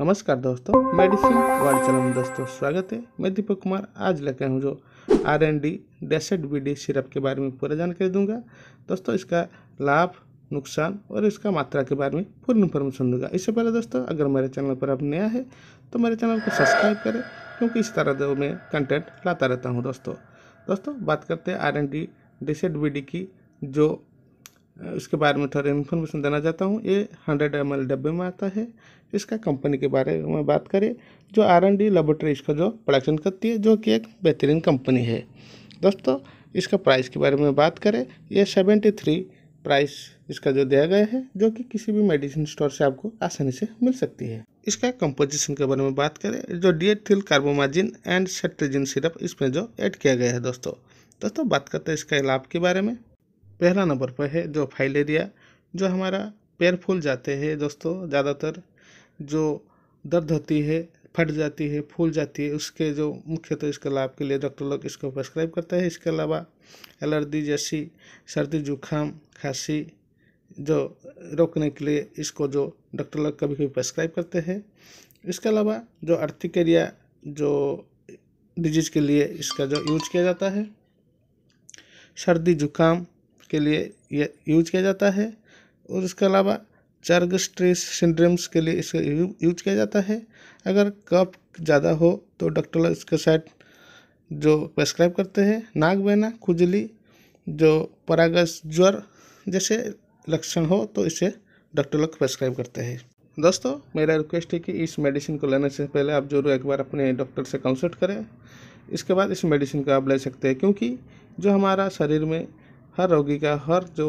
नमस्कार दोस्तों medicine world channel में दोस्तों स्वागत है मैं दीपक कुमार आज लेकर हूँ जो आर एन डी डेसेड बी डी सिरप के बारे में पूरा जानकारी दूंगा दोस्तों इसका लाभ नुकसान और इसका मात्रा के बारे में पूरी इन्फॉर्मेशन दूंगा इससे पहले दोस्तों अगर मेरे चैनल पर अब नया है तो मेरे चैनल को सब्सक्राइब करें क्योंकि इस तरह से मैं कंटेंट लाता रहता हूँ दोस्तों दोस्तों बात करते हैं आर एन डी डेसेड बी डी की जो इसके बारे में थोड़ा इन्फॉर्मेशन देना चाहता हूँ ये हंड्रेड एम डब्बे में आता है इसका कंपनी के बारे में बात करें जो आर एन डी लेबोरेटरी इसका जो प्रोडक्शन करती है जो कि एक बेहतरीन कंपनी है दोस्तों इसका प्राइस के बारे में बात करें ये सेवेंटी थ्री प्राइस इसका जो दिया गया है जो कि किसी भी मेडिसिन स्टोर से आपको आसानी से मिल सकती है इसका कंपोजिशन के बारे में बात करें जो डी कार्बोमाजिन एंड सेट्रिजिन सिरप इसमें जो ऐड किया गया है दोस्तों दोस्तों बात करते हैं इसका लाभ के बारे में पहला नंबर पर है जो फाइलेरिया जो हमारा पैर फूल जाते हैं दोस्तों ज़्यादातर जो दर्द होती है फट जाती है फूल जाती है उसके जो मुख्य तो इसके लाभ के लिए डॉक्टर लोग इसको प्रेस्क्राइब करते हैं इसके अलावा एलर्जी जैसी सर्दी जुकाम खांसी जो रोकने के लिए इसको जो डॉक्टर लोग कभी कभी प्रेस्क्राइब करते हैं इसके अलावा जो अर्थिकेरिया जो डिजीज़ के लिए इसका जो यूज किया जाता है सर्दी जुकाम के लिए यूज किया जाता है और इसके अलावा चर्ग स्ट्रेस सिंड्रम्स के लिए इसका यूज किया जाता है अगर कफ ज़्यादा हो तो डॉक्टर लोग इसके साइड जो प्रेस्क्राइब करते हैं नाग बहना खुजली जो परागस ज्वर जैसे लक्षण हो तो इसे डॉक्टर लोग प्रेस्क्राइब करते हैं दोस्तों मेरा रिक्वेस्ट है कि इस मेडिसिन को लेने से पहले आप जरूर एक बार अपने डॉक्टर से कंसल्ट करें इसके बाद इस मेडिसिन को आप ले सकते हैं क्योंकि जो हमारा शरीर में हर रोगी का हर जो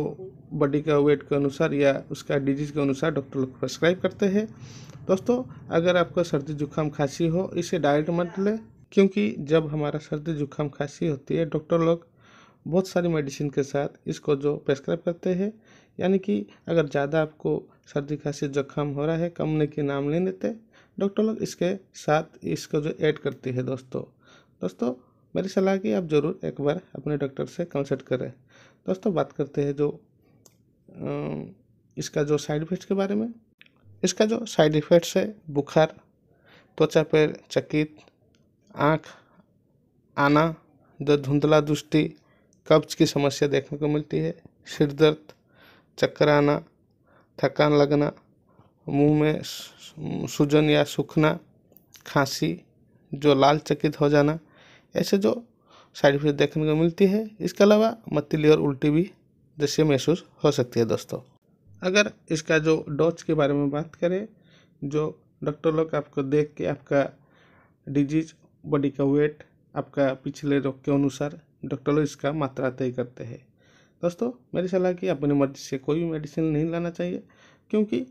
बॉडी का वेट के अनुसार या उसका डिजीज़ के अनुसार डॉक्टर लोग प्रेस्क्राइब करते हैं दोस्तों अगर आपको सर्दी जुकाम खांसी हो इसे डायरेक्ट मत लें क्योंकि जब हमारा सर्दी जुकाम खांसी होती है डॉक्टर लोग बहुत सारी मेडिसिन के साथ इसको जो प्रेस्क्राइब करते हैं यानी कि अगर ज़्यादा आपको सर्दी खांसी जुकाम हो रहा है कमने के नाम नहीं लेते डॉक्टर लोग इसके साथ इसको जो ऐड करती है दोस्तों दोस्तों मेरी सलाह कि आप ज़रूर एक बार अपने डॉक्टर से कंसल्ट करें दोस्तों बात करते हैं जो इसका जो साइड इफ़ेक्ट्स के बारे में इसका जो साइड इफ़ेक्ट्स है बुखार त्वचा पर चकित आँख आना जो धुंधला दृष्टि कब्ज की समस्या देखने को मिलती है सिर दर्द चक्कर आना थकान लगना मुंह में सूजन या सूखना खांसी जो लाल चकित हो जाना ऐसे जो साइड इफेक्ट देखने को मिलती है इसके अलावा मतीली और उल्टी भी दृश्य महसूस हो सकती है दोस्तों अगर इसका जो डोज के बारे में बात करें जो डॉक्टर लोग आपको देख के आपका डिजीज बॉडी का वेट आपका पिछले रोग के अनुसार डॉक्टर लोग इसका मात्रा तय करते हैं दोस्तों मेरी सलाह कि अपनी मर्जी से कोई भी मेडिसिन नहीं लाना चाहिए क्योंकि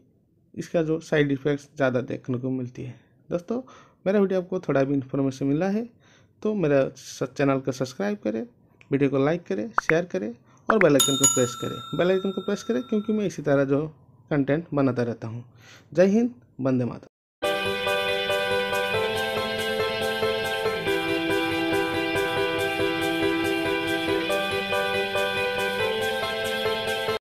इसका जो साइड इफ़ेक्ट्स ज़्यादा देखने को मिलती है दोस्तों मेरा वीडियो आपको थोड़ा भी इन्फॉर्मेशन मिला है तो मेरा चैनल को सब्सक्राइब करें वीडियो को लाइक करें शेयर करें और बेल आइकन को प्रेस करें बेल आइकन को प्रेस करें क्योंकि मैं इसी तरह जो कंटेंट बनाता रहता हूँ जय हिंद वंदे माता